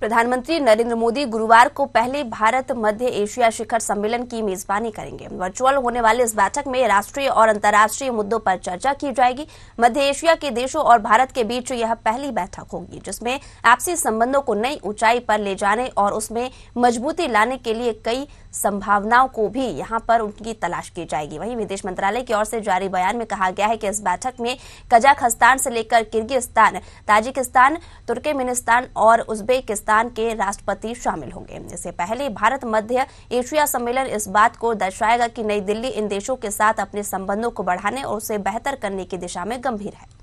प्रधानमंत्री नरेंद्र मोदी गुरुवार को पहले भारत मध्य एशिया शिखर सम्मेलन की मेजबानी करेंगे वर्चुअल होने वाली इस बैठक में राष्ट्रीय और अंतर्राष्ट्रीय मुद्दों पर चर्चा की जाएगी मध्य एशिया के देशों और भारत के बीच यह पहली बैठक होगी जिसमें आपसी संबंधों को नई ऊंचाई पर ले जाने और उसमें मजबूती लाने के लिए कई संभावनाओं को भी यहां पर उनकी तलाश की जाएगी वहीं विदेश मंत्रालय की ओर से जारी बयान में कहा गया है कि इस बैठक में कजाखस्तान से लेकर किर्गिस्तान ताजिकिस्तान तुर्कमेनिस्तान और उज्बेकिस्तान पाकिस्तान के राष्ट्रपति शामिल होंगे इससे पहले भारत मध्य एशिया सम्मेलन इस बात को दर्शाएगा कि नई दिल्ली इन देशों के साथ अपने संबंधों को बढ़ाने और उसे बेहतर करने की दिशा में गंभीर है